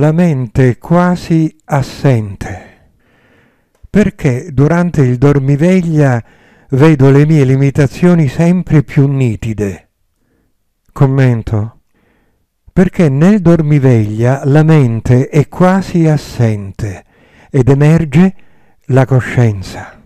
la mente quasi assente. Perché durante il dormiveglia vedo le mie limitazioni sempre più nitide. Commento. Perché nel dormiveglia la mente è quasi assente ed emerge la coscienza.